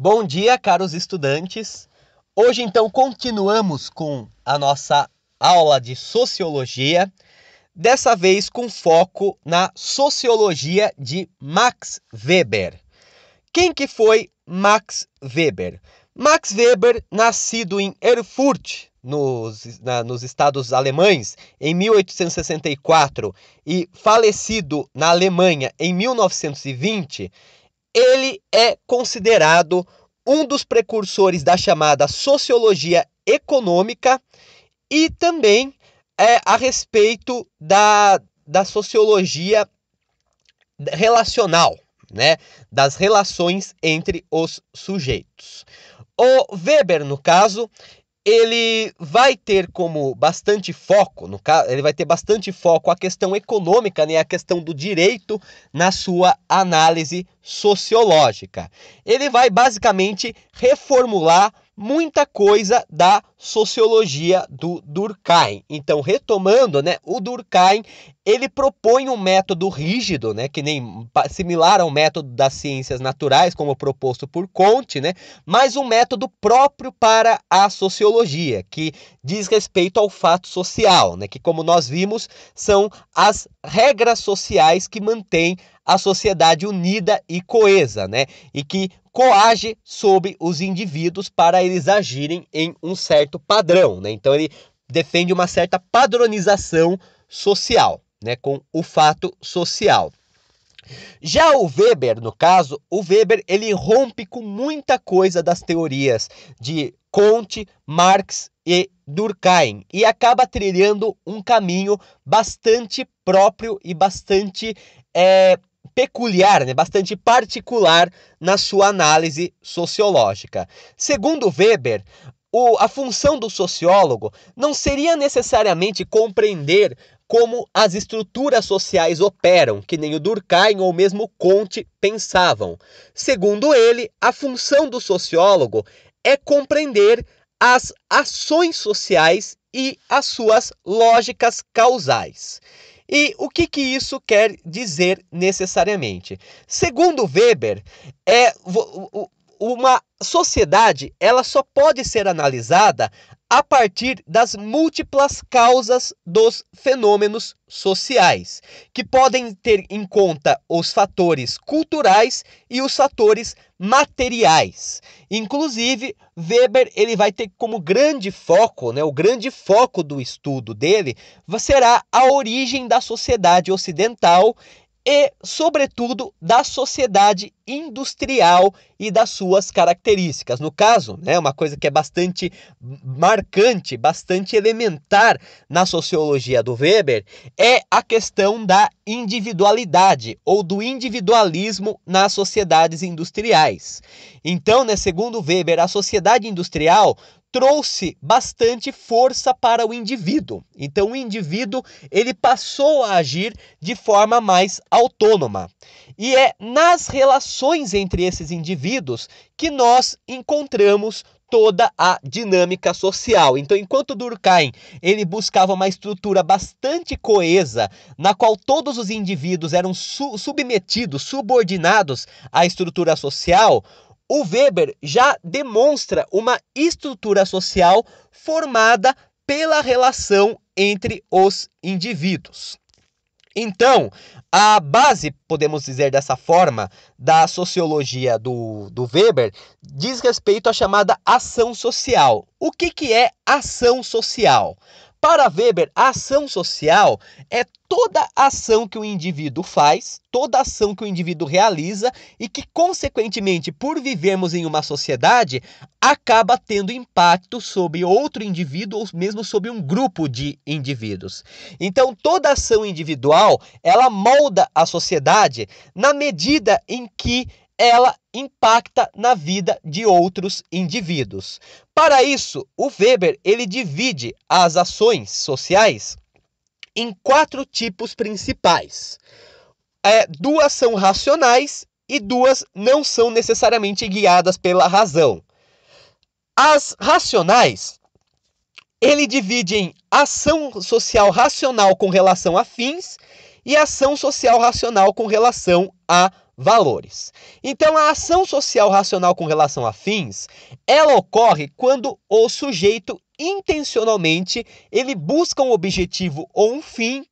Bom dia, caros estudantes. Hoje então continuamos com a nossa aula de sociologia, dessa vez com foco na sociologia de Max Weber. Quem que foi Max Weber? Max Weber, nascido em Erfurt, nos, na, nos Estados Alemães, em 1864, e falecido na Alemanha em 1920, ele é considerado um dos precursores da chamada sociologia econômica e também é, a respeito da, da sociologia relacional, né, das relações entre os sujeitos. O Weber, no caso, ele vai ter como bastante foco, no caso, ele vai ter bastante foco a questão econômica, né, a questão do direito na sua análise sociológica. Ele vai basicamente reformular muita coisa da sociologia do Durkheim. Então, retomando, né, o Durkheim, ele propõe um método rígido, né, que nem similar ao método das ciências naturais, como proposto por Comte, né, mas um método próprio para a sociologia, que diz respeito ao fato social, né, que como nós vimos, são as regras sociais que mantêm a sociedade unida e coesa, né? E que coage sobre os indivíduos para eles agirem em um certo padrão, né? Então ele defende uma certa padronização social, né, com o fato social. Já o Weber, no caso, o Weber ele rompe com muita coisa das teorias de Comte, Marx e Durkheim e acaba trilhando um caminho bastante próprio e bastante é, peculiar, né, bastante particular na sua análise sociológica. Segundo Weber, o, a função do sociólogo não seria necessariamente compreender como as estruturas sociais operam, que nem o Durkheim ou mesmo Comte pensavam. Segundo ele, a função do sociólogo é compreender as ações sociais e as suas lógicas causais. E o que, que isso quer dizer necessariamente? Segundo Weber, é uma sociedade ela só pode ser analisada a partir das múltiplas causas dos fenômenos sociais, que podem ter em conta os fatores culturais e os fatores materiais. Inclusive, Weber ele vai ter como grande foco, né, o grande foco do estudo dele será a origem da sociedade ocidental e, sobretudo, da sociedade industrial e das suas características. No caso, né, uma coisa que é bastante marcante, bastante elementar na sociologia do Weber é a questão da individualidade ou do individualismo nas sociedades industriais. Então, né, segundo Weber, a sociedade industrial trouxe bastante força para o indivíduo. Então o indivíduo ele passou a agir de forma mais autônoma. E é nas relações entre esses indivíduos que nós encontramos toda a dinâmica social. Então, enquanto Durkheim ele buscava uma estrutura bastante coesa, na qual todos os indivíduos eram su submetidos, subordinados à estrutura social, o Weber já demonstra uma estrutura social formada pela relação entre os indivíduos. Então, a base, podemos dizer dessa forma, da sociologia do, do Weber diz respeito à chamada ação social. O que, que é ação social? Para Weber, a ação social é toda ação que o indivíduo faz, toda ação que o indivíduo realiza e que, consequentemente, por vivermos em uma sociedade, acaba tendo impacto sobre outro indivíduo ou mesmo sobre um grupo de indivíduos. Então, toda ação individual ela molda a sociedade na medida em que ela impacta na vida de outros indivíduos. Para isso, o Weber ele divide as ações sociais em quatro tipos principais. É, duas são racionais e duas não são necessariamente guiadas pela razão. As racionais, ele divide em ação social racional com relação a fins e ação social racional com relação a valores. Então, a ação social racional com relação a fins, ela ocorre quando o sujeito intencionalmente ele busca um objetivo ou um fim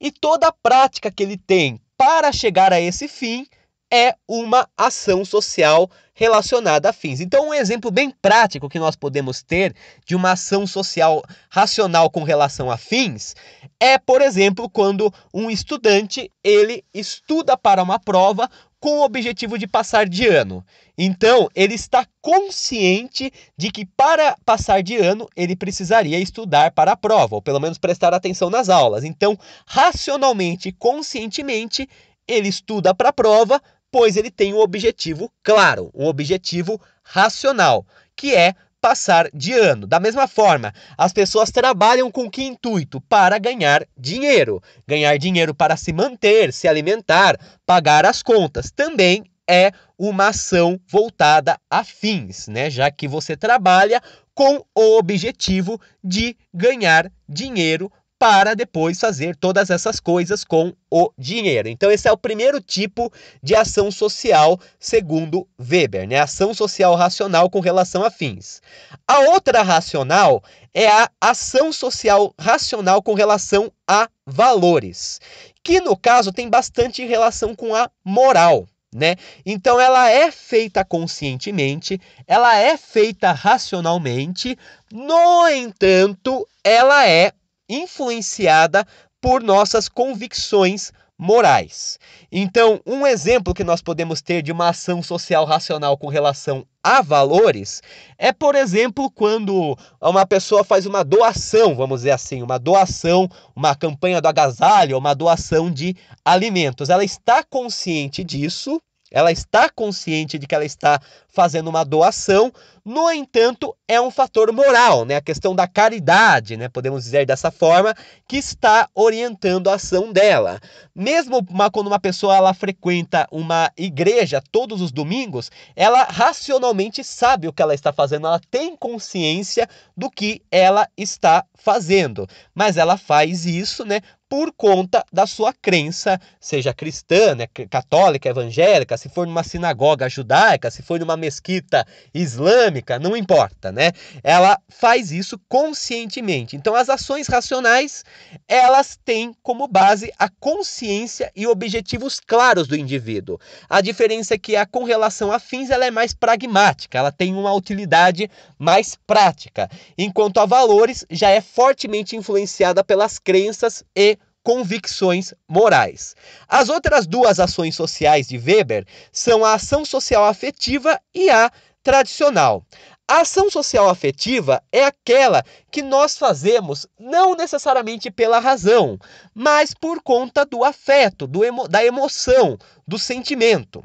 e toda a prática que ele tem para chegar a esse fim é uma ação social relacionada a fins. Então, um exemplo bem prático que nós podemos ter de uma ação social racional com relação a fins é, por exemplo, quando um estudante ele estuda para uma prova com o objetivo de passar de ano. Então, ele está consciente de que para passar de ano, ele precisaria estudar para a prova, ou pelo menos prestar atenção nas aulas. Então, racionalmente, conscientemente, ele estuda para a prova, pois ele tem um objetivo claro, um objetivo racional, que é passar de ano. Da mesma forma, as pessoas trabalham com que intuito? Para ganhar dinheiro. Ganhar dinheiro para se manter, se alimentar, pagar as contas. Também é uma ação voltada a fins, né? Já que você trabalha com o objetivo de ganhar dinheiro para depois fazer todas essas coisas com o dinheiro. Então, esse é o primeiro tipo de ação social, segundo Weber, né? Ação social racional com relação a fins. A outra racional é a ação social racional com relação a valores, que no caso tem bastante relação com a moral. Né? Então ela é feita conscientemente, ela é feita racionalmente, no entanto, ela é influenciada por nossas convicções morais. Então, um exemplo que nós podemos ter de uma ação social racional com relação a valores é, por exemplo, quando uma pessoa faz uma doação, vamos dizer assim, uma doação, uma campanha do agasalho, uma doação de alimentos. Ela está consciente disso, ela está consciente de que ela está fazendo uma doação. No entanto, é um fator moral, né? A questão da caridade, né? Podemos dizer dessa forma, que está orientando a ação dela. Mesmo uma, quando uma pessoa ela frequenta uma igreja todos os domingos, ela racionalmente sabe o que ela está fazendo, ela tem consciência do que ela está fazendo. Mas ela faz isso, né? por conta da sua crença, seja cristã, né, católica, evangélica, se for numa sinagoga judaica, se for numa mesquita islâmica, não importa, né? Ela faz isso conscientemente. Então, as ações racionais, elas têm como base a consciência e objetivos claros do indivíduo. A diferença é que a com relação a fins, ela é mais pragmática, ela tem uma utilidade mais prática, enquanto a valores já é fortemente influenciada pelas crenças e convicções morais. As outras duas ações sociais de Weber são a ação social afetiva e a tradicional. A ação social afetiva é aquela que nós fazemos não necessariamente pela razão, mas por conta do afeto, do emo da emoção, do sentimento.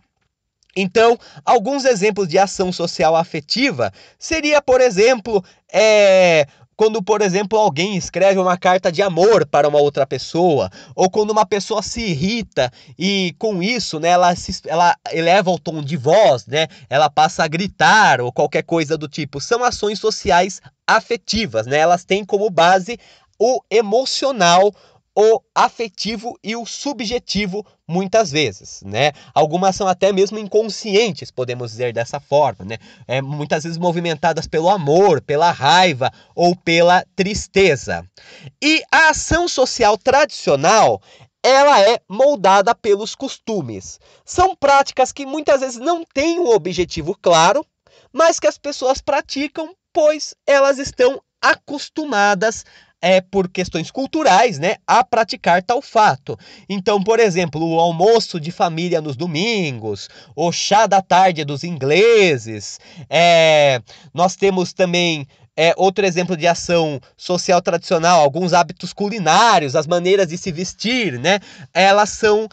Então, alguns exemplos de ação social afetiva seria, por exemplo, é, quando, por exemplo, alguém escreve uma carta de amor para uma outra pessoa, ou quando uma pessoa se irrita e com isso, né, ela, se, ela eleva o tom de voz, né, ela passa a gritar ou qualquer coisa do tipo. São ações sociais afetivas, né? Elas têm como base o emocional o afetivo e o subjetivo muitas vezes, né? Algumas são até mesmo inconscientes, podemos dizer dessa forma, né? É, muitas vezes movimentadas pelo amor, pela raiva ou pela tristeza. E a ação social tradicional, ela é moldada pelos costumes. São práticas que muitas vezes não têm um objetivo claro, mas que as pessoas praticam pois elas estão acostumadas é por questões culturais, né, a praticar tal fato. Então, por exemplo, o almoço de família nos domingos, o chá da tarde dos ingleses, é, nós temos também é outro exemplo de ação social tradicional, alguns hábitos culinários, as maneiras de se vestir, né? Elas são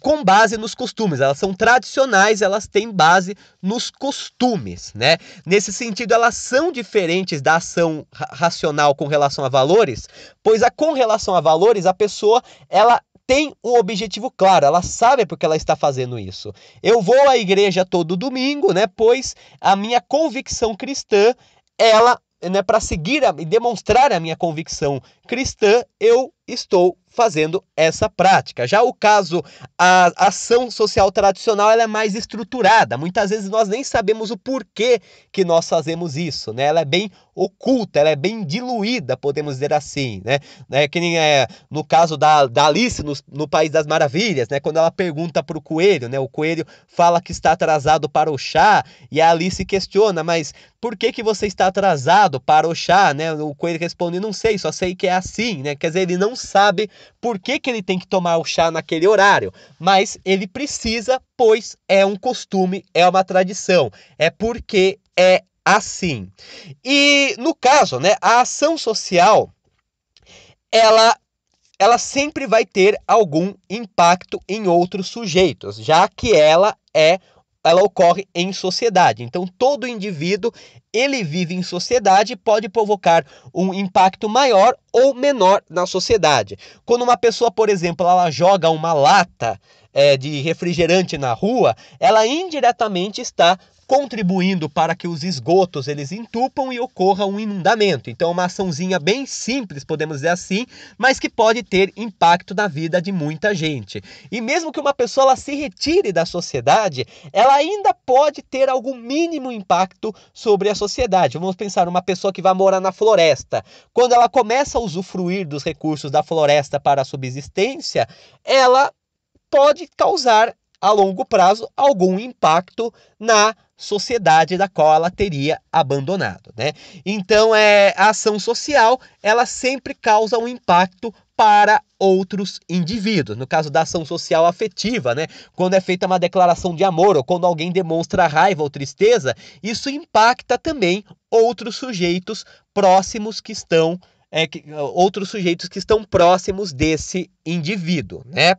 com base nos costumes, elas são tradicionais, elas têm base nos costumes, né? Nesse sentido, elas são diferentes da ação racional com relação a valores, pois a com relação a valores, a pessoa, ela tem um objetivo claro, ela sabe porque ela está fazendo isso. Eu vou à igreja todo domingo, né? Pois a minha convicção cristã, ela, né, para seguir e demonstrar a minha convicção cristã, eu estou fazendo essa prática. Já o caso a ação social tradicional, ela é mais estruturada. Muitas vezes nós nem sabemos o porquê que nós fazemos isso, né? Ela é bem oculta, ela é bem diluída, podemos dizer assim, né? É que nem é, no caso da, da Alice no, no País das Maravilhas, né? Quando ela pergunta para o coelho, né? O coelho fala que está atrasado para o chá e a Alice questiona, mas por que que você está atrasado para o chá, né? O coelho responde, não sei, só sei que é assim, né? Quer dizer, ele não não sabe por que, que ele tem que tomar o chá naquele horário, mas ele precisa, pois é um costume, é uma tradição, é porque é assim. E no caso, né, a ação social ela ela sempre vai ter algum impacto em outros sujeitos, já que ela é ela ocorre em sociedade. Então, todo indivíduo, ele vive em sociedade e pode provocar um impacto maior ou menor na sociedade. Quando uma pessoa, por exemplo, ela joga uma lata é, de refrigerante na rua, ela indiretamente está contribuindo para que os esgotos eles entupam e ocorra um inundamento. Então, é uma açãozinha bem simples, podemos dizer assim, mas que pode ter impacto na vida de muita gente. E mesmo que uma pessoa ela se retire da sociedade, ela ainda pode ter algum mínimo impacto sobre a sociedade. Vamos pensar uma pessoa que vai morar na floresta. Quando ela começa a usufruir dos recursos da floresta para a subsistência, ela pode causar a longo prazo algum impacto na sociedade da qual ela teria abandonado, né? Então, é, a ação social, ela sempre causa um impacto para outros indivíduos. No caso da ação social afetiva, né? Quando é feita uma declaração de amor ou quando alguém demonstra raiva ou tristeza, isso impacta também outros sujeitos próximos que estão é, que, outros sujeitos que estão próximos desse indivíduo, né?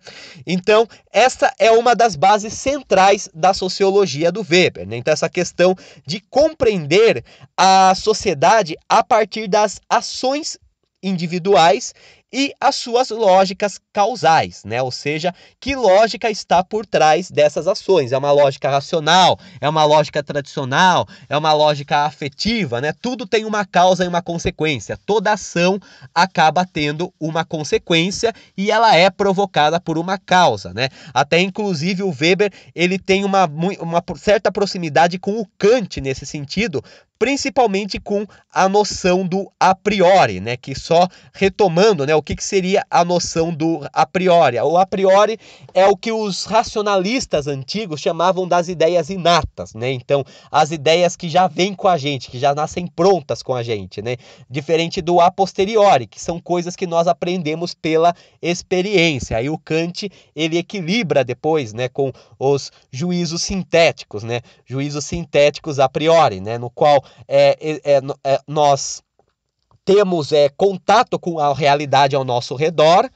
Então, essa é uma das bases centrais da sociologia do Weber, né? Então, essa questão de compreender a sociedade a partir das ações individuais e as suas lógicas causais, né? Ou seja, que lógica está por trás dessas ações? É uma lógica racional, é uma lógica tradicional, é uma lógica afetiva, né? Tudo tem uma causa e uma consequência. Toda ação acaba tendo uma consequência e ela é provocada por uma causa, né? Até inclusive o Weber, ele tem uma, uma certa proximidade com o Kant nesse sentido, principalmente com a noção do a priori, né? Que só retomando, né, o que, que seria a noção do a priori? O a priori é o que os racionalistas antigos chamavam das ideias inatas, né? Então, as ideias que já vêm com a gente, que já nascem prontas com a gente, né? Diferente do a posteriori, que são coisas que nós aprendemos pela experiência. Aí o Kant, ele equilibra depois, né, com os juízos sintéticos, né? Juízos sintéticos a priori, né, no qual é, é, é, nós temos é, contato com a realidade ao nosso redor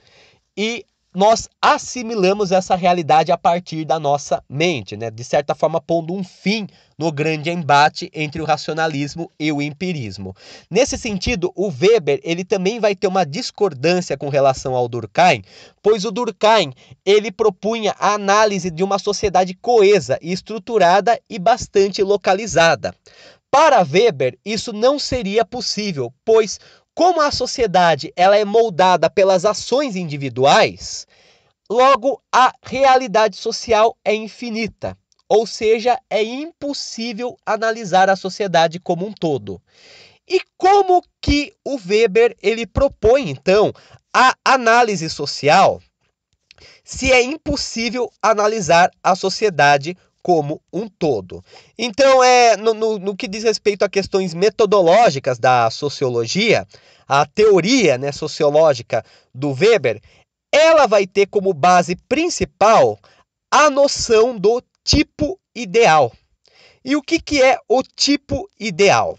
e nós assimilamos essa realidade a partir da nossa mente, né? de certa forma pondo um fim no grande embate entre o racionalismo e o empirismo. Nesse sentido, o Weber ele também vai ter uma discordância com relação ao Durkheim, pois o Durkheim ele propunha a análise de uma sociedade coesa, estruturada e bastante localizada. Para Weber, isso não seria possível, pois como a sociedade ela é moldada pelas ações individuais, logo a realidade social é infinita, ou seja, é impossível analisar a sociedade como um todo. E como que o Weber ele propõe então a análise social? Se é impossível analisar a sociedade como um todo. Então, é no, no, no, que diz respeito a questões metodológicas da sociologia, a teoria né, sociológica do Weber, ela vai ter como base principal a noção do tipo ideal. E o que, que é o tipo ideal?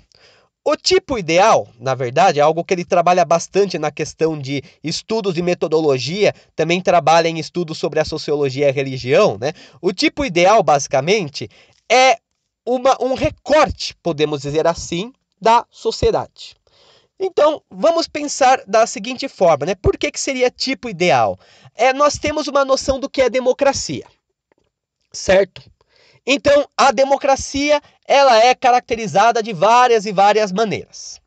O tipo ideal, na verdade, é algo que ele trabalha bastante na questão de estudos e metodologia, também trabalha em estudos sobre a sociologia e a religião, né? O tipo ideal, basicamente, é uma, um recorte, podemos dizer assim, da sociedade. Então, vamos pensar da seguinte forma, né? Por que, que seria tipo ideal? É, nós temos uma noção do que é democracia, certo? Então, a democracia, ela é caracterizada de várias e várias maneiras.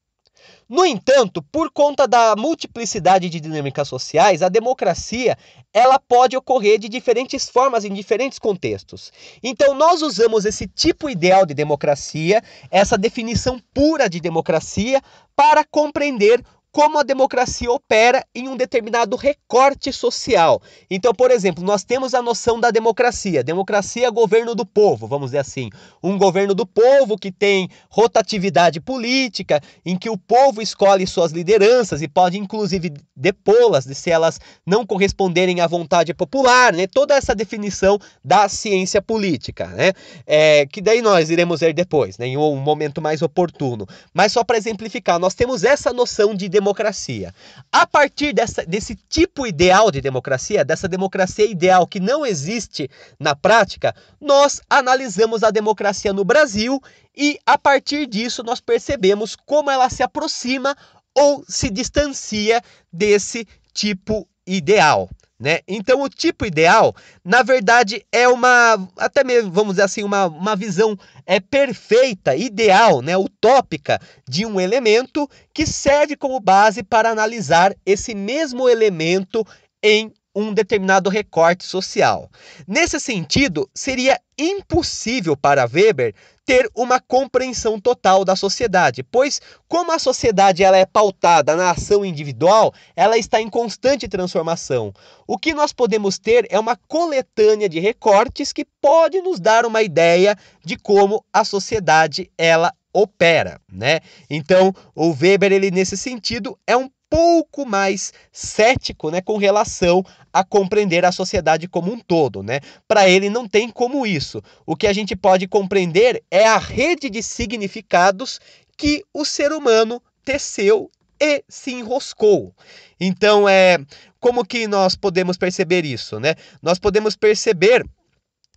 No entanto, por conta da multiplicidade de dinâmicas sociais, a democracia ela pode ocorrer de diferentes formas em diferentes contextos. Então, nós usamos esse tipo ideal de democracia, essa definição pura de democracia, para compreender como a democracia opera em um determinado recorte social. Então, por exemplo, nós temos a noção da democracia. Democracia é governo do povo, vamos dizer assim. Um governo do povo que tem rotatividade política, em que o povo escolhe suas lideranças e pode, inclusive, depô-las se elas não corresponderem à vontade popular, né? Toda essa definição da ciência política, né? É, que daí nós iremos ver depois, né? em um momento mais oportuno. Mas só para exemplificar, nós temos essa noção de democracia democracia. A partir dessa, desse tipo ideal de democracia, dessa democracia ideal que não existe na prática, nós analisamos a democracia no Brasil e, a partir disso, nós percebemos como ela se aproxima ou se distancia desse tipo ideal. Né? Então, o tipo ideal, na verdade, é uma, até mesmo, vamos dizer assim, uma, uma visão é perfeita, ideal, né? utópica de um elemento que serve como base para analisar esse mesmo elemento em um determinado recorte social. Nesse sentido, seria impossível para Weber ter uma compreensão total da sociedade, pois como a sociedade ela é pautada na ação individual, ela está em constante transformação. O que nós podemos ter é uma coletânea de recortes que pode nos dar uma ideia de como a sociedade ela opera, né? Então, o Weber ele nesse sentido é um pouco mais cético né, com relação a compreender a sociedade como um todo. Né? Para ele não tem como isso. O que a gente pode compreender é a rede de significados que o ser humano teceu e se enroscou. Então, é como que nós podemos perceber isso? Né? Nós podemos perceber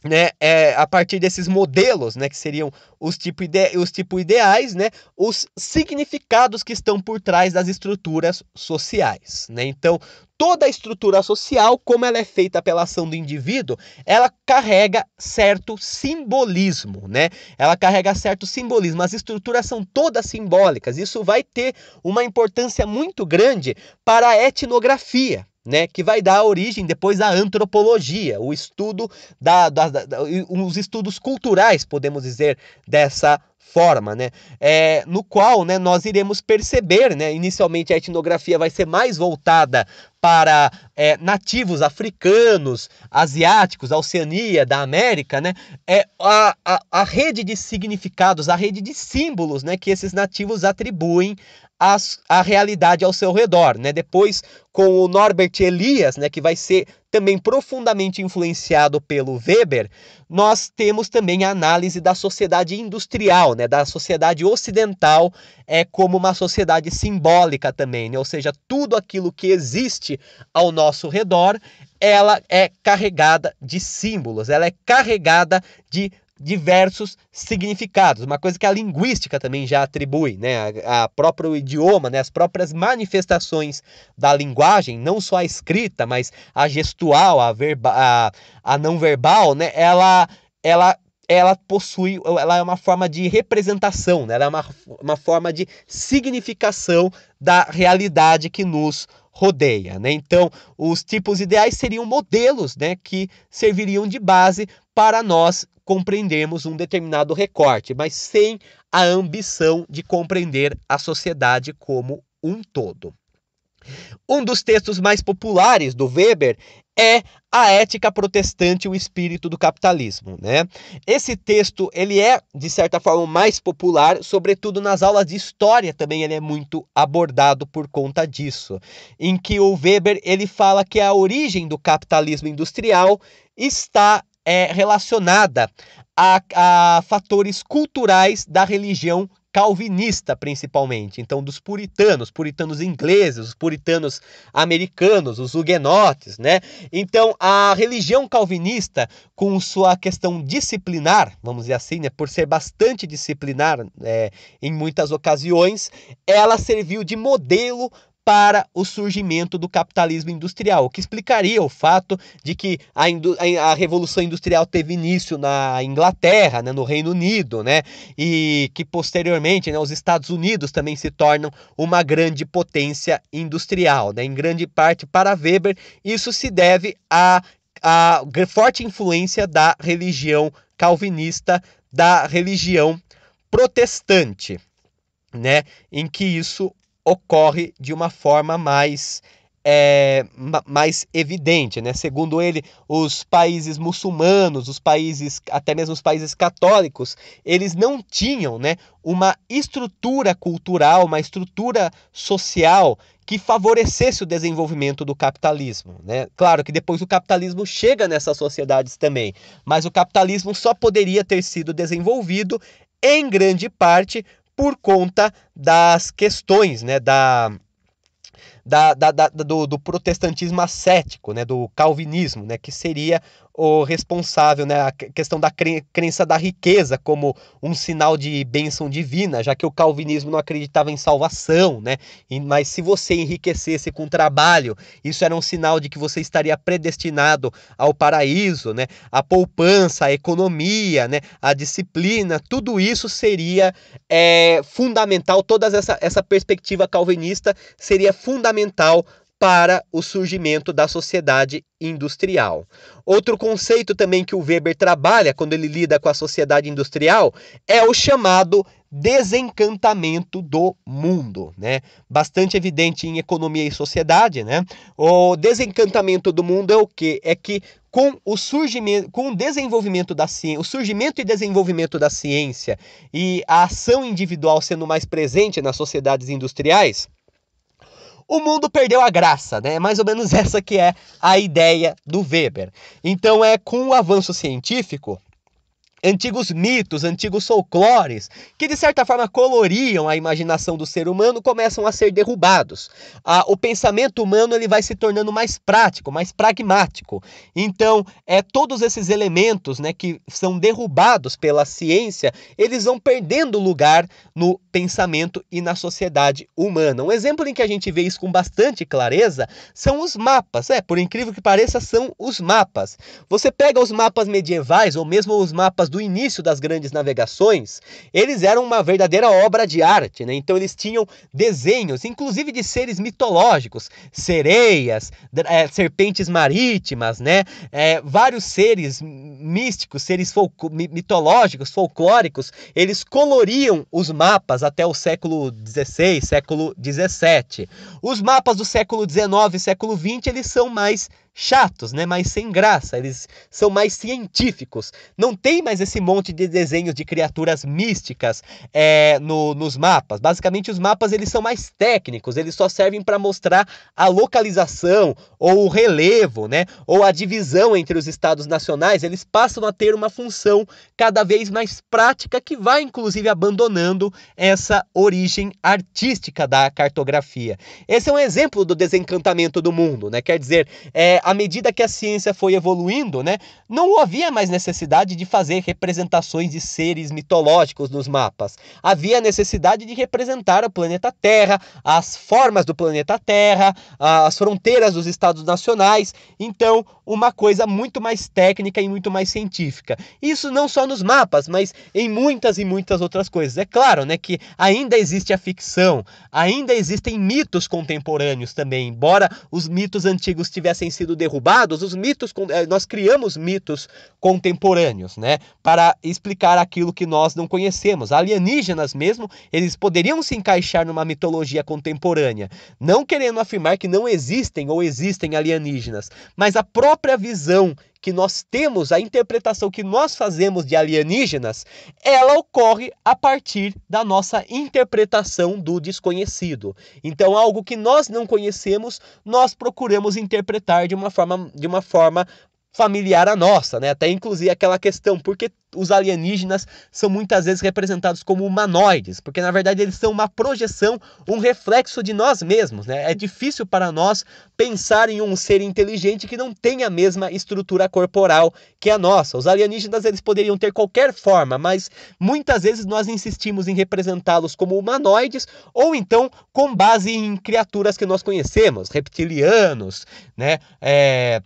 né, é, a partir desses modelos, né, que seriam os, tipo ide os tipo ideais, né, os significados que estão por trás das estruturas sociais. Né? Então, toda a estrutura social, como ela é feita pela ação do indivíduo, ela carrega certo simbolismo, né? Ela carrega certo simbolismo. As estruturas são todas simbólicas. Isso vai ter uma importância muito grande para a etnografia, né, que vai dar origem depois à antropologia, o estudo da, da, da, os estudos culturais, podemos dizer, dessa forma, né? É, no qual né, nós iremos perceber, né? Inicialmente a etnografia vai ser mais voltada para é, nativos africanos, asiáticos, a Oceania, da América, né? É a, a, a rede de significados, a rede de símbolos, né? Que esses nativos atribuem as, a realidade ao seu redor, né? Depois com o Norbert Elias, né, que vai ser também profundamente influenciado pelo Weber, nós temos também a análise da sociedade industrial, né, da sociedade ocidental, é como uma sociedade simbólica também, né, ou seja, tudo aquilo que existe ao nosso redor, ela é carregada de símbolos, ela é carregada de diversos significados, uma coisa que a linguística também já atribui, né? A, a próprio idioma, né? as próprias manifestações da linguagem, não só a escrita, mas a gestual, a, verba, a, a não verbal, né? Ela, ela ela possui, ela é uma forma de representação, né? ela é uma, uma forma de significação da realidade que nos rodeia. Né? Então, os tipos ideais seriam modelos né, que serviriam de base para nós compreendermos um determinado recorte, mas sem a ambição de compreender a sociedade como um todo. Um dos textos mais populares do Weber é a ética protestante e o espírito do capitalismo, né? Esse texto, ele é, de certa forma, mais popular, sobretudo nas aulas de história também ele é muito abordado por conta disso, em que o Weber, ele fala que a origem do capitalismo industrial está é, relacionada a, a fatores culturais da religião calvinista, principalmente. Então, dos puritanos, puritanos ingleses, os puritanos americanos, os huguenotes, né? Então, a religião calvinista, com sua questão disciplinar, vamos dizer assim, né? Por ser bastante disciplinar é, em muitas ocasiões, ela serviu de modelo para o surgimento do capitalismo industrial, o que explicaria o fato de que a, a Revolução Industrial teve início na Inglaterra, né, no Reino Unido, né, e que posteriormente né, os Estados Unidos também se tornam uma grande potência industrial. Né, em grande parte, para Weber, isso se deve à, à forte influência da religião calvinista, da religião protestante. Né, em que isso ocorre de uma forma mais é, mais evidente, né? Segundo ele, os países muçulmanos, os países, até mesmo os países católicos, eles não tinham, né, uma estrutura cultural, uma estrutura social que favorecesse o desenvolvimento do capitalismo, né? Claro que depois o capitalismo chega nessas sociedades também, mas o capitalismo só poderia ter sido desenvolvido em grande parte por conta das questões, né, da, da, da, da do, do, protestantismo ascético, né, do calvinismo, né, que seria o responsável, né, a questão da crença da riqueza como um sinal de bênção divina, já que o calvinismo não acreditava em salvação, né? mas se você enriquecesse com trabalho, isso era um sinal de que você estaria predestinado ao paraíso, né? A poupança, a economia, né? A disciplina, tudo isso seria é, fundamental. Toda essa, essa perspectiva calvinista seria fundamental para o surgimento da sociedade industrial. Outro conceito também que o Weber trabalha quando ele lida com a sociedade industrial é o chamado desencantamento do mundo, né? Bastante evidente em economia e sociedade, né? O desencantamento do mundo é o que é que com o surgimento, com o desenvolvimento da ciência, o surgimento e desenvolvimento da ciência e a ação individual sendo mais presente nas sociedades industriais, o mundo perdeu a graça, né? É mais ou menos essa que é a ideia do Weber. Então é com o avanço científico antigos mitos, antigos folclores, que de certa forma coloriam a imaginação do ser humano, começam a ser derrubados. Ah, o pensamento humano ele vai se tornando mais prático, mais pragmático. Então, é todos esses elementos, né, que são derrubados pela ciência, eles vão perdendo lugar no pensamento e na sociedade humana. Um exemplo em que a gente vê isso com bastante clareza são os mapas. É, por incrível que pareça, são os mapas. Você pega os mapas medievais ou mesmo os mapas do do início das grandes navegações, eles eram uma verdadeira obra de arte, né? Então eles tinham desenhos, inclusive de seres mitológicos, sereias, é, serpentes marítimas, né? É, vários seres místicos, seres folco mitológicos, folclóricos, eles coloriam os mapas até o século XVI, século XVII. Os mapas do século XIX e século XX, eles são mais chatos, né? Mas sem graça. Eles são mais científicos. Não tem mais esse monte de desenhos de criaturas místicas é, no, nos mapas. Basicamente, os mapas eles são mais técnicos. Eles só servem para mostrar a localização ou o relevo, né? Ou a divisão entre os estados nacionais. Eles passam a ter uma função cada vez mais prática que vai, inclusive, abandonando essa origem artística da cartografia. Esse é um exemplo do desencantamento do mundo, né? Quer dizer, é, à medida que a ciência foi evoluindo, né, não havia mais necessidade de fazer representações de seres mitológicos nos mapas. Havia necessidade de representar o planeta Terra, as formas do planeta Terra, as fronteiras dos estados nacionais. Então, uma coisa muito mais técnica e muito mais científica. Isso não só nos mapas, mas em muitas e muitas outras coisas. É claro, né, que ainda existe a ficção, ainda existem mitos contemporâneos também, embora os mitos antigos tivessem sido derrubados, os mitos eh, nós criamos mitos contemporâneos, né, para explicar aquilo que nós não conhecemos. Alienígenas mesmo, eles poderiam se encaixar numa mitologia contemporânea, não querendo afirmar que não existem ou existem alienígenas, mas a própria visão que nós temos, a interpretação que nós fazemos de alienígenas, ela ocorre a partir da nossa interpretação do desconhecido. Então, algo que nós não conhecemos, nós procuramos interpretar de uma forma, de uma forma familiar à nossa, né? Até inclusive aquela questão, porque os alienígenas são muitas vezes representados como humanoides, porque na verdade eles são uma projeção, um reflexo de nós mesmos, né? É difícil para nós pensar em um ser inteligente que não tenha a mesma estrutura corporal que a nossa. Os alienígenas eles poderiam ter qualquer forma, mas muitas vezes nós insistimos em representá-los como humanoides ou então com base em criaturas que nós conhecemos, reptilianos, né? É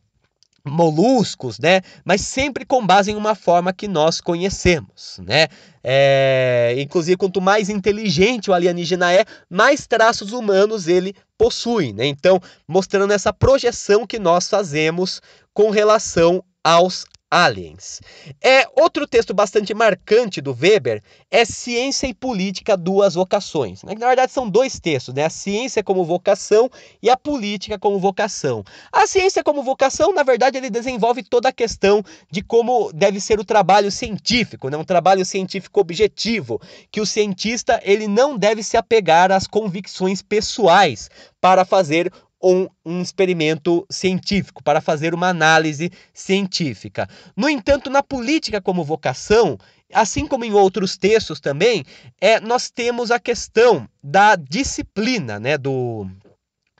moluscos, né? Mas sempre com base em uma forma que nós conhecemos, né? É... inclusive, quanto mais inteligente o alienígena é, mais traços humanos ele possui, né? Então, mostrando essa projeção que nós fazemos com relação aos aliens. É outro texto bastante marcante do Weber é Ciência e Política duas vocações. Né? Na verdade são dois textos, né? A ciência como vocação e a política como vocação. A ciência como vocação, na verdade, ele desenvolve toda a questão de como deve ser o trabalho científico, né? Um trabalho científico objetivo, que o cientista ele não deve se apegar às convicções pessoais para fazer um, um experimento científico, para fazer uma análise científica. No entanto, na política como vocação, assim como em outros textos também, é, nós temos a questão da disciplina, né, do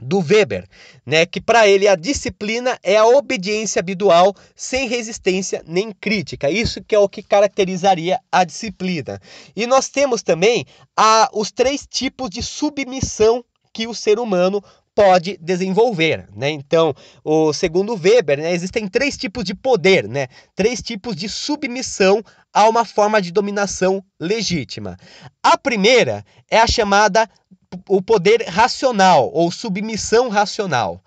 do Weber, né, que para ele a disciplina é a obediência habitual sem resistência nem crítica. Isso que é o que caracterizaria a disciplina. E nós temos também a, os três tipos de submissão que o ser humano pode desenvolver. Né? Então, o segundo Weber, né, existem três tipos de poder, né? três tipos de submissão a uma forma de dominação legítima. A primeira é a chamada o poder racional ou submissão racional.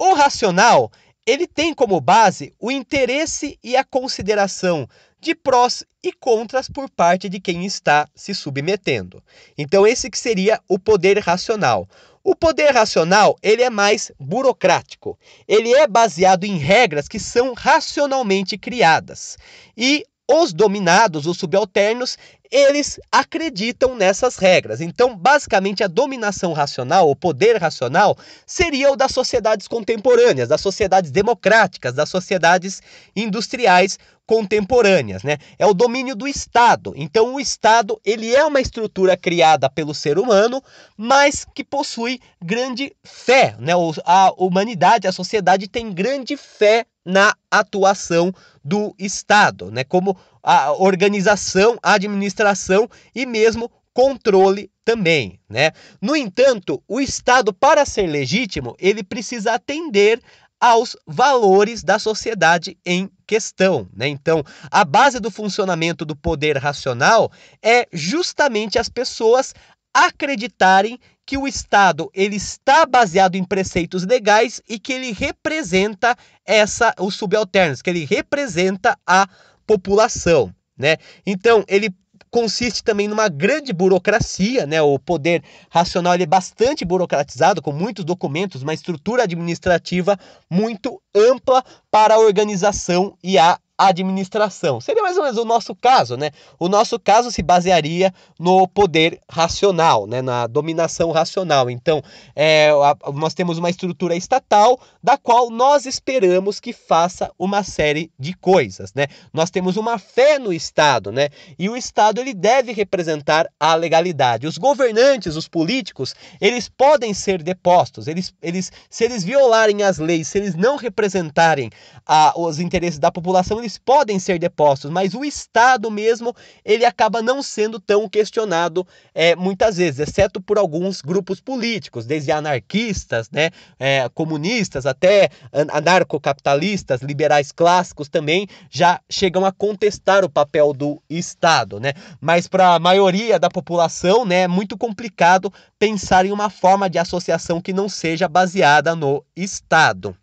O racional ele tem como base o interesse e a consideração de prós e contras por parte de quem está se submetendo. Então, esse que seria o poder racional. O poder racional, ele é mais burocrático. Ele é baseado em regras que são racionalmente criadas. E os dominados, os subalternos, eles acreditam nessas regras. Então, basicamente, a dominação racional, o poder racional, seria o das sociedades contemporâneas, das sociedades democráticas, das sociedades industriais contemporâneas, né? É o domínio do Estado. Então, o Estado ele é uma estrutura criada pelo ser humano, mas que possui grande fé, né? A humanidade, a sociedade tem grande fé na atuação do Estado, né? como a organização, a administração e mesmo controle também, né? No entanto, o Estado para ser legítimo, ele precisa atender aos valores da sociedade em questão. Né? Então, a base do funcionamento do poder racional é justamente as pessoas acreditarem que o Estado ele está baseado em preceitos legais e que ele representa essa os subalternos, que ele representa a população, né? Então, ele consiste também numa grande burocracia, né? O poder racional ele é bastante burocratizado, com muitos documentos, uma estrutura administrativa muito ampla para a organização e a administração. Seria mais ou menos o nosso caso, né? O nosso caso se basearia no poder racional, né? na dominação racional. Então, é, a, nós temos uma estrutura estatal da qual nós esperamos que faça uma série de coisas, né? Nós temos uma fé no Estado, né? E o Estado ele deve representar a legalidade. Os governantes, os políticos, eles podem ser depostos. Eles, eles, se eles violarem as leis, se eles não representarem representarem a, os interesses da população, eles podem ser depostos, mas o Estado mesmo, ele acaba não sendo tão questionado é, muitas vezes, exceto por alguns grupos políticos, desde anarquistas, né, é, comunistas, até anarcocapitalistas, liberais clássicos também, já chegam a contestar o papel do Estado, né? Mas para a maioria da população, né, é muito complicado pensar em uma forma de associação que não seja baseada no Estado.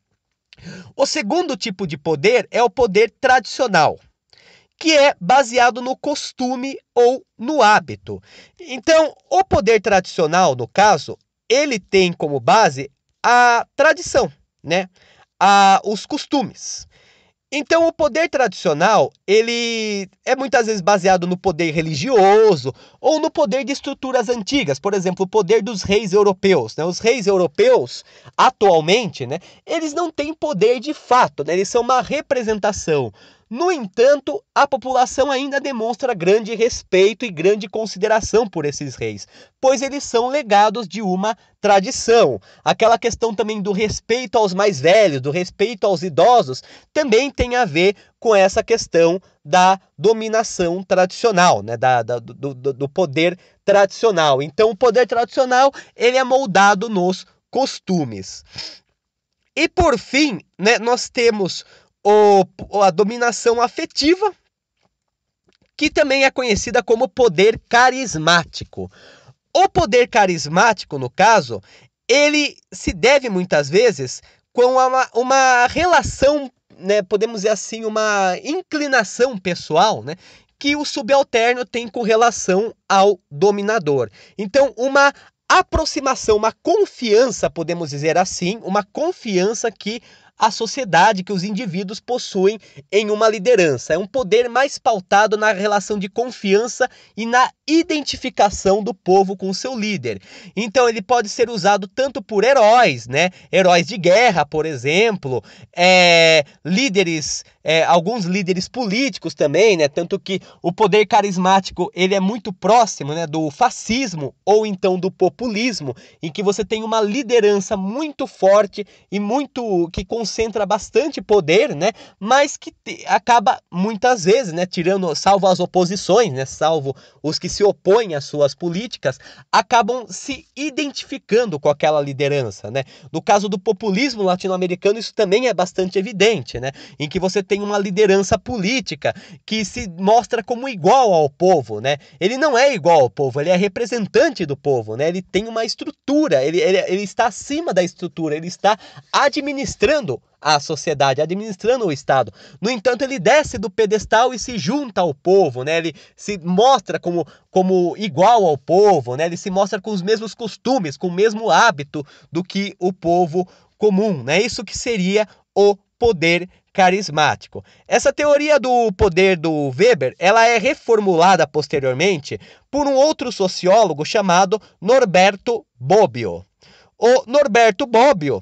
O segundo tipo de poder é o poder tradicional, que é baseado no costume ou no hábito. Então, o poder tradicional, no caso, ele tem como base a tradição, né? A, os costumes. Então o poder tradicional, ele é muitas vezes baseado no poder religioso ou no poder de estruturas antigas, por exemplo, o poder dos reis europeus. Né? Os reis europeus, atualmente, né, eles não têm poder de fato, né? eles são uma representação no entanto, a população ainda demonstra grande respeito e grande consideração por esses reis, pois eles são legados de uma tradição. Aquela questão também do respeito aos mais velhos, do respeito aos idosos, também tem a ver com essa questão da dominação tradicional, né? da, da do, do, do poder tradicional. Então, o poder tradicional ele é moldado nos costumes. E por fim, né, nós temos ou a dominação afetiva, que também é conhecida como poder carismático. O poder carismático, no caso, ele se deve muitas vezes com uma, uma relação, né, podemos dizer assim, uma inclinação pessoal, né, que o subalterno tem com relação ao dominador. Então, uma aproximação, uma confiança, podemos dizer assim, uma confiança que a sociedade que os indivíduos possuem em uma liderança. É um poder mais pautado na relação de confiança e na identificação do povo com seu líder. Então ele pode ser usado tanto por heróis, né? Heróis de guerra, por exemplo, é, líderes é, alguns líderes políticos também, né? Tanto que o poder carismático ele é muito próximo, né, do fascismo ou então do populismo, em que você tem uma liderança muito forte e muito que concentra bastante poder, né? Mas que te, acaba muitas vezes, né, tirando salvo as oposições, né, salvo os que se opõem às suas políticas, acabam se identificando com aquela liderança, né? No caso do populismo latino-americano isso também é bastante evidente, né? Em que você tem uma liderança política que se mostra como igual ao povo, né? Ele não é igual ao povo, ele é representante do povo, né? Ele tem uma estrutura, ele, ele, ele está acima da estrutura, ele está administrando a sociedade, administrando o Estado. No entanto, ele desce do pedestal e se junta ao povo, né? Ele se mostra como, como igual ao povo, né? Ele se mostra com os mesmos costumes, com o mesmo hábito do que o povo comum, né? Isso que seria o poder carismático. Essa teoria do poder do Weber, ela é reformulada posteriormente por um outro sociólogo chamado Norberto Bobbio. O Norberto Bobbio,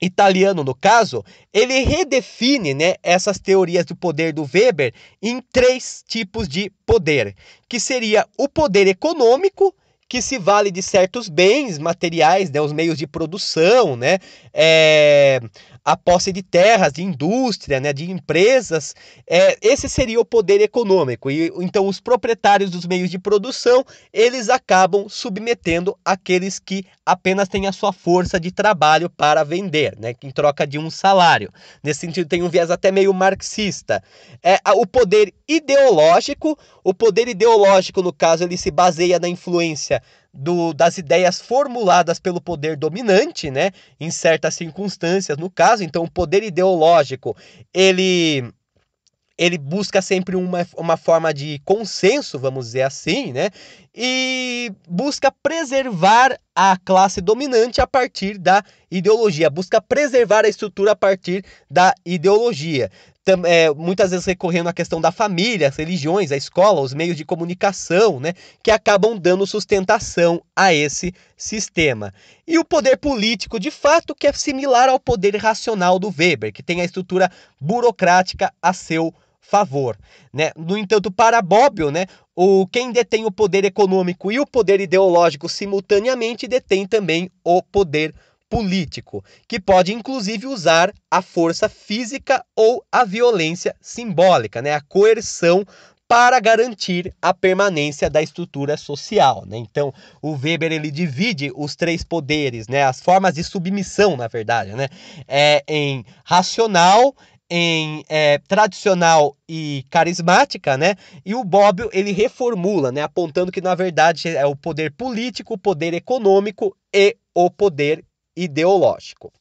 italiano no caso, ele redefine né, essas teorias do poder do Weber em três tipos de poder, que seria o poder econômico, que se vale de certos bens materiais, né, os meios de produção, né, é, a posse de terras, de indústria, né, de empresas. É, esse seria o poder econômico. E então os proprietários dos meios de produção eles acabam submetendo aqueles que apenas têm a sua força de trabalho para vender, né, em troca de um salário. Nesse sentido tem um viés até meio marxista. É o poder ideológico. O poder ideológico no caso ele se baseia na influência do, das ideias formuladas pelo poder dominante, né? Em certas circunstâncias, no caso, então o poder ideológico, ele ele busca sempre uma, uma forma de consenso, vamos dizer assim, né? E busca preservar a classe dominante a partir da ideologia, busca preservar a estrutura a partir da ideologia é, muitas vezes recorrendo à questão da família, as religiões, a escola, os meios de comunicação, né, que acabam dando sustentação a esse sistema. E o poder político, de fato, que é similar ao poder racional do Weber, que tem a estrutura burocrática a seu favor, né? No entanto, para Bobbio, né, o quem detém o poder econômico e o poder ideológico simultaneamente detém também o poder político político, que pode inclusive usar a força física ou a violência simbólica, né, a coerção para garantir a permanência da estrutura social. Né? Então, o Weber ele divide os três poderes, né? as formas de submissão, na verdade, né? é, em racional, em é, tradicional e carismática, né? E o Bobbio ele reformula, né? Apontando que na verdade é o poder político, o poder econômico e o poder ideológico.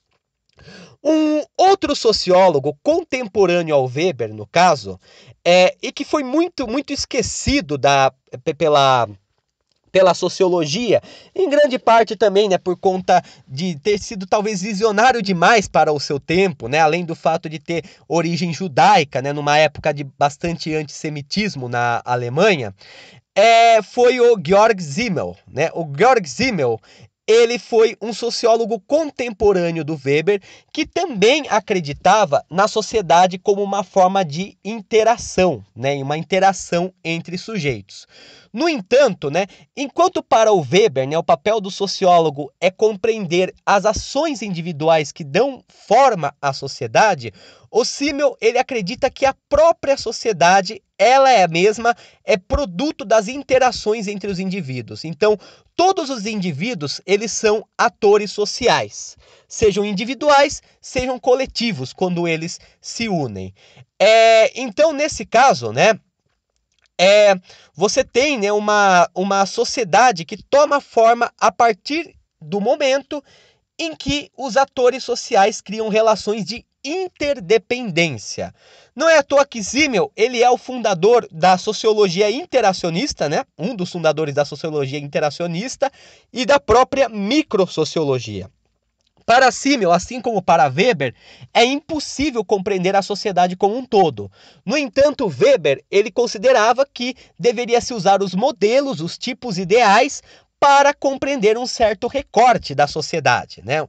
Um outro sociólogo contemporâneo ao Weber, no caso, é, e que foi muito muito esquecido da, pela pela sociologia, em grande parte também, né, por conta de ter sido talvez visionário demais para o seu tempo, né, além do fato de ter origem judaica, né, numa época de bastante antissemitismo na Alemanha, é, foi o Georg Simmel, né? O Georg Simmel, ele foi um sociólogo contemporâneo do Weber que também acreditava na sociedade como uma forma de interação, né, uma interação entre sujeitos. No entanto, né, enquanto para o Weber né, o papel do sociólogo é compreender as ações individuais que dão forma à sociedade, o Simmel ele acredita que a própria sociedade ela é a mesma, é produto das interações entre os indivíduos. Então, todos os indivíduos, eles são atores sociais, sejam individuais, sejam coletivos, quando eles se unem. É, então, nesse caso, né, é, você tem né, uma, uma sociedade que toma forma a partir do momento em que os atores sociais criam relações de interdependência. Não é à toa que Simmel. ele é o fundador da sociologia interacionista, né? Um dos fundadores da sociologia interacionista e da própria microsociologia. Para Simmel, assim como para Weber, é impossível compreender a sociedade como um todo. No entanto, Weber, ele considerava que deveria se usar os modelos, os tipos ideais para compreender um certo recorte da sociedade, né?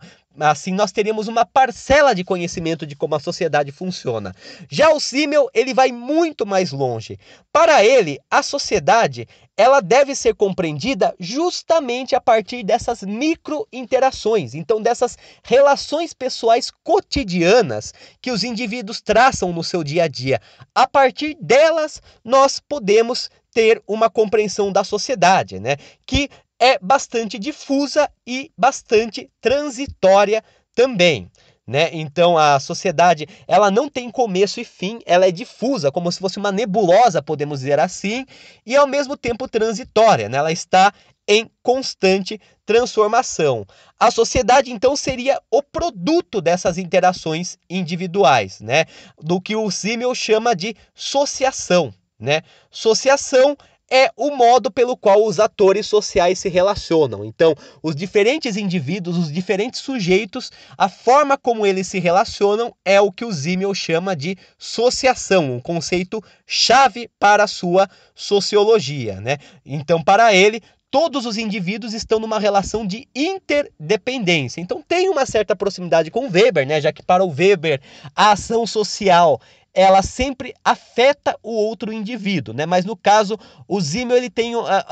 Assim nós teríamos uma parcela de conhecimento de como a sociedade funciona. Já o Simmel, ele vai muito mais longe. Para ele, a sociedade, ela deve ser compreendida justamente a partir dessas micro interações, então dessas relações pessoais cotidianas que os indivíduos traçam no seu dia a dia. A partir delas, nós podemos ter uma compreensão da sociedade, né? Que é bastante difusa e bastante transitória também. Né? Então a sociedade ela não tem começo e fim, ela é difusa, como se fosse uma nebulosa, podemos dizer assim, e ao mesmo tempo transitória, né? ela está em constante transformação. A sociedade então seria o produto dessas interações individuais, né? do que o Simmel chama de sociação. Né? Sociação é o modo pelo qual os atores sociais se relacionam. Então, os diferentes indivíduos, os diferentes sujeitos, a forma como eles se relacionam é o que o Zimmel chama de sociação, um conceito chave para a sua sociologia, né? Então, para ele, todos os indivíduos estão numa relação de interdependência. Então tem uma certa proximidade com Weber, né? Já que para o Weber a ação social ela sempre afeta o outro indivíduo, né? Mas no caso, o Zimmel, ele tem a,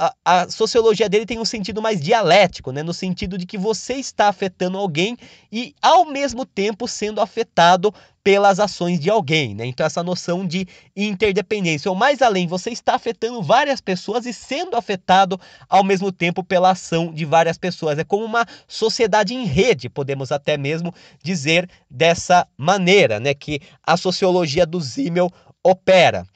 a, a sociologia dele tem um sentido mais dialético, né? No sentido de que você está afetando alguém e ao mesmo tempo sendo afetado pelas ações de alguém, né? Então essa noção de interdependência, ou mais além, você está afetando várias pessoas e sendo afetado ao mesmo tempo pela ação de várias pessoas. É como uma sociedade em rede, podemos até mesmo dizer dessa maneira, né, que a sociologia do Zimmel opera.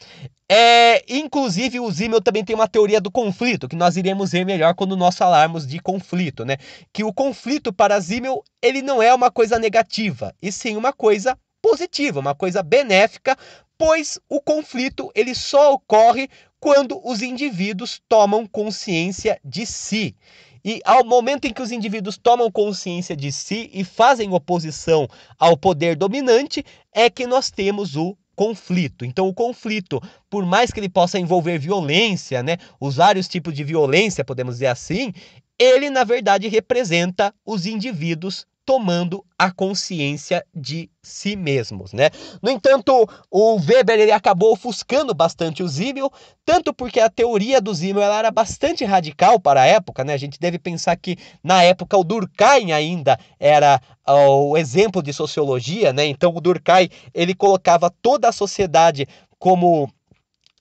É, inclusive, o Zimmel também tem uma teoria do conflito, que nós iremos ver melhor quando nós falarmos de conflito, né? Que o conflito para Zimmel, ele não é uma coisa negativa, e sim uma coisa positiva, uma coisa benéfica, pois o conflito ele só ocorre quando os indivíduos tomam consciência de si. E ao momento em que os indivíduos tomam consciência de si e fazem oposição ao poder dominante, é que nós temos o conflito. Então, o conflito, por mais que ele possa envolver violência, né, os vários tipos de violência, podemos dizer assim, ele na verdade representa os indivíduos tomando a consciência de si mesmos, né? No entanto, o Weber ele acabou ofuscando bastante o Zimmel, tanto porque a teoria do Zimmel ela era bastante radical para a época, né? A gente deve pensar que na época o Durkheim ainda era o exemplo de sociologia, né? Então o Durkheim ele colocava toda a sociedade como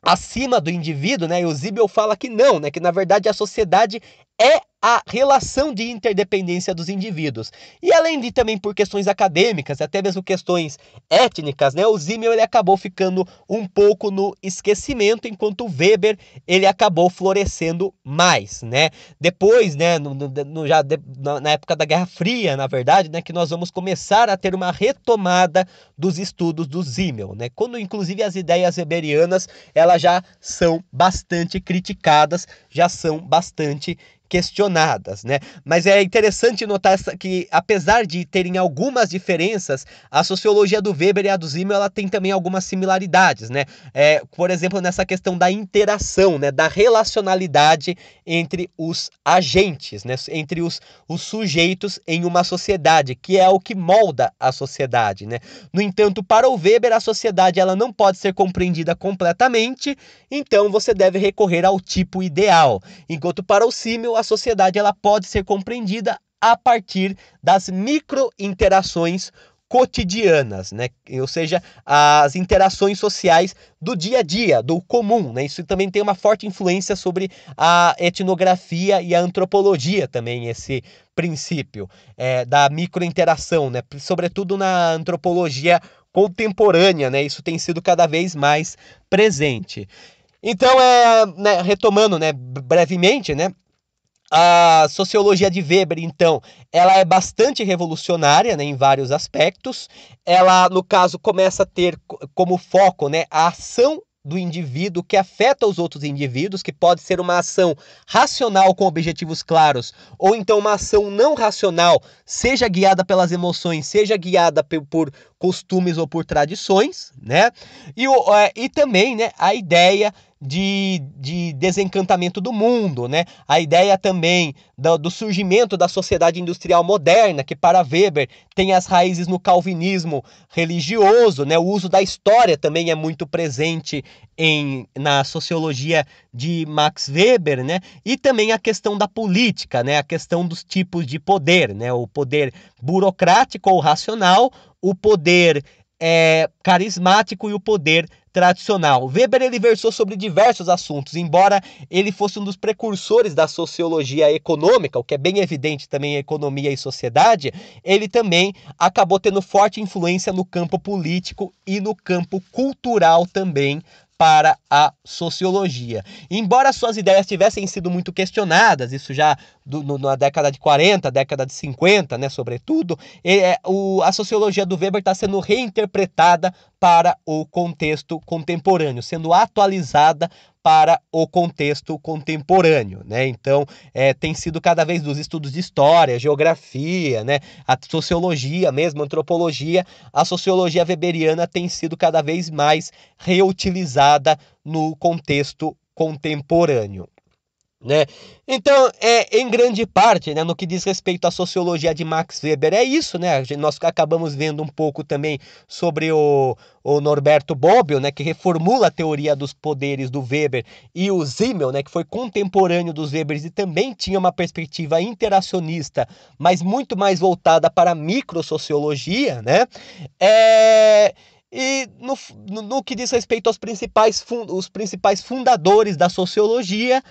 acima do indivíduo, né? E o Zibel fala que não, né? Que na verdade a sociedade é a relação de interdependência dos indivíduos. E além de também por questões acadêmicas, até mesmo questões étnicas, né, o Zimmel ele acabou ficando um pouco no esquecimento, enquanto o Weber ele acabou florescendo mais, né? Depois, né, no, no já de, na época da Guerra Fria, na verdade, né, que nós vamos começar a ter uma retomada dos estudos do Zimmel, né? Quando inclusive as ideias weberianas, elas já são bastante criticadas, já são bastante questionadas, né? Mas é interessante notar que, apesar de terem algumas diferenças, a sociologia do Weber e a do Zimmel ela tem também algumas similaridades, né? É, por exemplo, nessa questão da interação, né? Da relacionalidade entre os agentes, né? Entre os, os sujeitos em uma sociedade, que é o que molda a sociedade, né? No entanto, para o Weber, a sociedade ela não pode ser compreendida completamente, então você deve recorrer ao tipo ideal, enquanto para o Simmel, a a sociedade ela pode ser compreendida a partir das microinterações cotidianas, né? Ou seja, as interações sociais do dia a dia, do comum, né? Isso também tem uma forte influência sobre a etnografia e a antropologia também esse princípio é, da microinteração, né? Sobretudo na antropologia contemporânea, né? Isso tem sido cada vez mais presente. Então, é, né, retomando, né, brevemente, né, a sociologia de Weber, então, ela é bastante revolucionária né, em vários aspectos. Ela, no caso, começa a ter como foco né, a ação do indivíduo que afeta os outros indivíduos, que pode ser uma ação racional com objetivos claros, ou então uma ação não racional, seja guiada pelas emoções, seja guiada por costumes ou por tradições, né? E, é, e também né, a ideia de, de desencantamento do mundo, né? A ideia também do, do surgimento da sociedade industrial moderna, que para Weber tem as raízes no calvinismo religioso, né? O uso da história também é muito presente em, na sociologia de Max Weber, né? E também a questão da política, né? A questão dos tipos de poder, né? O poder burocrático ou racional, o poder é, carismático e o poder tradicional. Weber ele versou sobre diversos assuntos, embora ele fosse um dos precursores da sociologia econômica, o que é bem evidente também em economia e sociedade, ele também acabou tendo forte influência no campo político e no campo cultural também para a sociologia. Embora suas ideias tivessem sido muito questionadas, isso já do, no, na década de 40, década de 50, né, sobretudo, é, o, a sociologia do Weber está sendo reinterpretada para o contexto contemporâneo, sendo atualizada para o contexto contemporâneo, né? Então, é, tem sido cada vez dos estudos de história, geografia, né? A sociologia mesmo, antropologia, a sociologia weberiana tem sido cada vez mais reutilizada no contexto contemporâneo. Né? Então, é, em grande parte, né, no que diz respeito à sociologia de Max Weber, é isso, né? Nós acabamos vendo um pouco também sobre o, o Norberto Bobbio, né, que reformula a teoria dos poderes do Weber, e o Zimmel, né, que foi contemporâneo dos Webers e também tinha uma perspectiva interacionista, mas muito mais voltada para a microsociologia, né? É... E no, no, no que diz respeito aos principais, os principais fundadores da sociologia,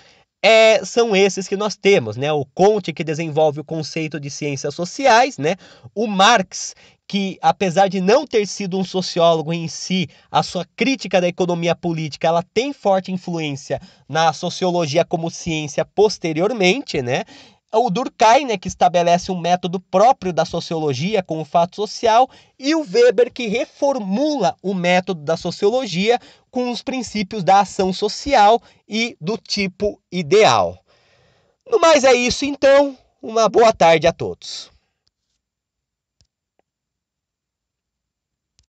é, são esses que nós temos, né? O Comte que desenvolve o conceito de ciências sociais, né? O Marx que apesar de não ter sido um sociólogo em si, a sua crítica da economia política, ela tem forte influência na sociologia como ciência posteriormente, né? o Durkheim, né, que estabelece um método próprio da sociologia com o fato social, e o Weber, que reformula o método da sociologia com os princípios da ação social e do tipo ideal. No mais é isso, então. Uma boa tarde a todos.